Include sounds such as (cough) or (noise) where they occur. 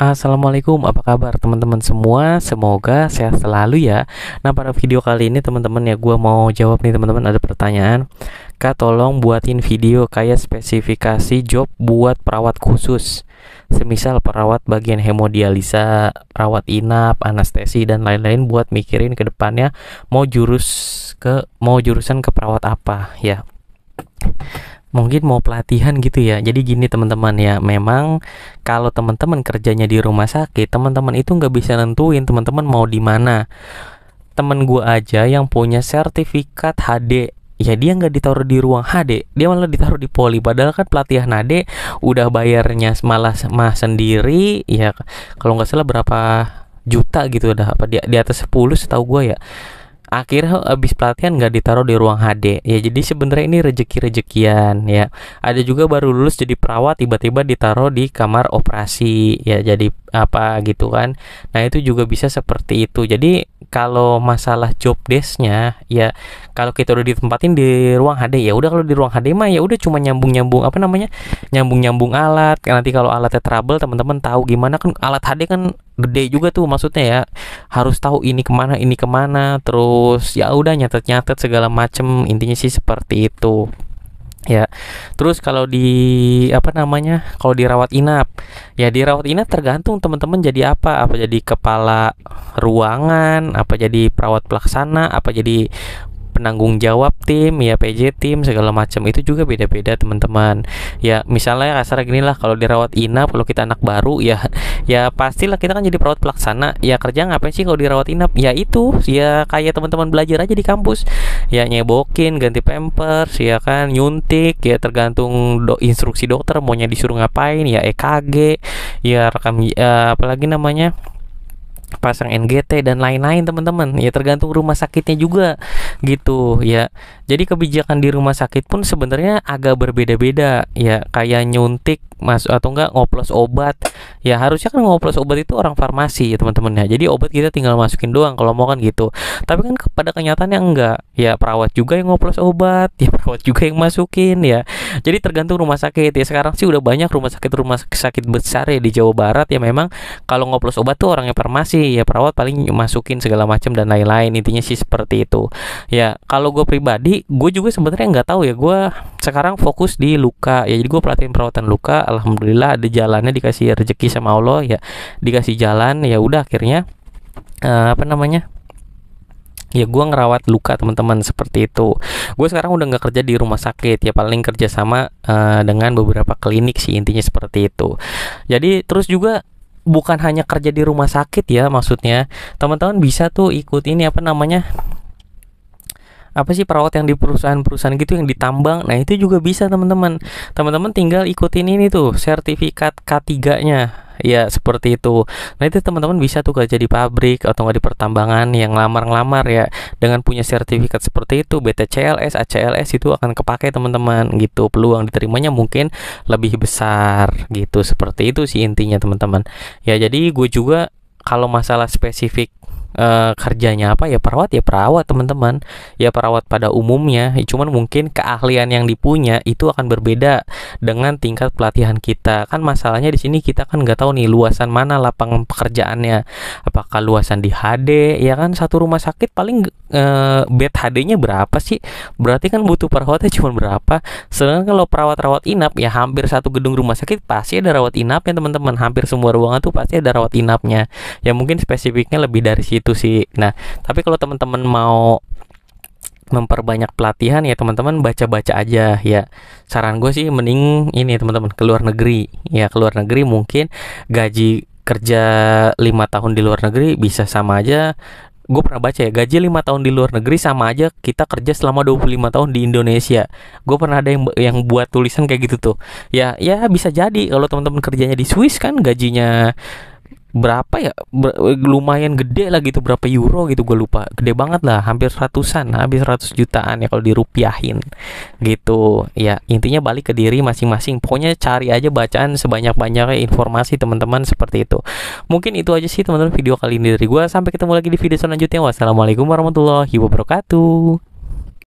Assalamualaikum, apa kabar teman-teman semua? Semoga sehat selalu ya. Nah, pada video kali ini teman-teman ya gue mau jawab nih teman-teman ada pertanyaan. Kak tolong buatin video kayak spesifikasi job buat perawat khusus. Semisal perawat bagian hemodialisa, perawat inap, anestesi dan lain-lain buat mikirin ke depannya mau jurus ke mau jurusan ke perawat apa ya mungkin mau pelatihan gitu ya. Jadi gini teman-teman ya, memang kalau teman-teman kerjanya di rumah sakit, teman-teman itu nggak bisa nentuin teman-teman mau di mana. Temen gue aja yang punya sertifikat HD ya dia nggak ditaruh di ruang HD dia malah ditaruh di poli padahal kan pelatihan HD udah bayarnya malah mah sendiri ya kalau nggak salah berapa juta gitu udah apa di, di atas 10 setahu gue ya akhirnya habis eh, pelatihan nggak ditaruh di ruang HD ya jadi sebenarnya ini rejeki rejekian ya ada juga baru lulus jadi perawat tiba-tiba ditaruh di kamar operasi ya jadi apa gitu kan nah itu juga bisa seperti itu jadi kalau masalah job desknya ya kalau kita udah ditempatin di ruang HD ya udah kalau di ruang HD mah ya udah cuma nyambung nyambung apa namanya nyambung nyambung alat nanti kalau alatnya trouble teman-teman tahu gimana kan alat HD kan gede juga tuh maksudnya ya harus tahu ini kemana ini kemana terus ya udah nyatet nyatet segala macem intinya sih seperti itu ya terus kalau di apa namanya kalau dirawat inap ya dirawat inap tergantung teman-teman jadi apa apa jadi kepala ruangan apa jadi perawat pelaksana apa jadi penanggung jawab tim ya PJ tim segala macam itu juga beda-beda teman-teman ya misalnya kasar gini lah kalau dirawat inap kalau kita anak baru ya ya pastilah kita kan jadi perawat pelaksana ya kerja ngapain sih kalau dirawat inap ya itu ya kayak teman-teman belajar aja di kampus ya nyebokin ganti pampers ya kan nyuntik ya tergantung do instruksi dokter maunya disuruh ngapain ya EKG ya rekam ya, apalagi namanya pasang NGT dan lain-lain teman-teman ya tergantung rumah sakitnya juga gitu ya jadi kebijakan di rumah sakit pun sebenarnya agak berbeda-beda ya kayak nyuntik mas atau enggak ngoplos obat ya harusnya kan ngoplos obat itu orang farmasi ya teman-teman ya jadi obat kita tinggal masukin doang kalau mau kan gitu tapi kan pada kenyataannya enggak ya perawat juga yang ngoplos obat ya (laughs) perawat juga yang masukin ya jadi tergantung rumah sakit ya sekarang sih udah banyak rumah sakit rumah sakit besar ya di Jawa Barat ya memang kalau ngoplos obat tuh orangnya farmasi ya perawat paling masukin segala macam dan lain-lain intinya sih seperti itu ya kalau gue pribadi gue juga sebenarnya nggak tahu ya gue sekarang fokus di luka ya jadi gue pelatihan perawatan luka alhamdulillah ada jalannya dikasih rezeki sama allah ya dikasih jalan ya udah akhirnya uh, apa namanya ya gue ngerawat luka teman-teman seperti itu gue sekarang udah nggak kerja di rumah sakit ya paling kerja sama uh, dengan beberapa klinik sih intinya seperti itu jadi terus juga bukan hanya kerja di rumah sakit ya maksudnya teman-teman bisa tuh ikut ini apa namanya apa sih perawat yang di perusahaan-perusahaan gitu yang ditambang nah itu juga bisa teman-teman teman-teman tinggal ikutin ini tuh sertifikat K3 nya ya seperti itu nah itu teman-teman bisa tuh kerja di pabrik atau nggak di pertambangan yang lamar-lamar ya dengan punya sertifikat seperti itu BTCLS ACLS itu akan kepake teman-teman gitu peluang diterimanya mungkin lebih besar gitu seperti itu sih intinya teman-teman ya jadi gue juga kalau masalah spesifik e, kerjanya apa ya perawat ya perawat teman-teman ya perawat pada umumnya ya, cuman mungkin keahlian yang dipunya itu akan berbeda dengan tingkat pelatihan kita kan masalahnya di sini kita kan nggak tahu nih luasan mana lapangan pekerjaannya apakah luasan di HD ya kan satu rumah sakit paling e, bed HD-nya berapa sih berarti kan butuh perawatnya (laughs) cuma berapa sedangkan kalau perawat rawat inap ya hampir satu gedung rumah sakit pasti ada rawat inap ya teman-teman hampir semua ruangan tuh pasti ada rawat inapnya ya mungkin spesifiknya lebih dari situ gitu sih nah tapi kalau teman-teman mau memperbanyak pelatihan ya teman-teman baca-baca aja ya saran gue sih mending ini teman-teman ke luar negeri ya ke luar negeri mungkin gaji kerja lima tahun di luar negeri bisa sama aja gue pernah baca ya gaji lima tahun di luar negeri sama aja kita kerja selama 25 tahun di Indonesia gue pernah ada yang yang buat tulisan kayak gitu tuh ya ya bisa jadi kalau teman-teman kerjanya di Swiss kan gajinya berapa ya ber, eh, lumayan gede lah gitu berapa euro gitu gue lupa gede banget lah hampir ratusan habis ratus jutaan ya kalau dirupiahin gitu ya intinya balik ke diri masing-masing pokoknya cari aja bacaan sebanyak-banyaknya informasi teman-teman seperti itu mungkin itu aja sih teman-teman video kali ini dari gue sampai ketemu lagi di video selanjutnya wassalamualaikum warahmatullahi wabarakatuh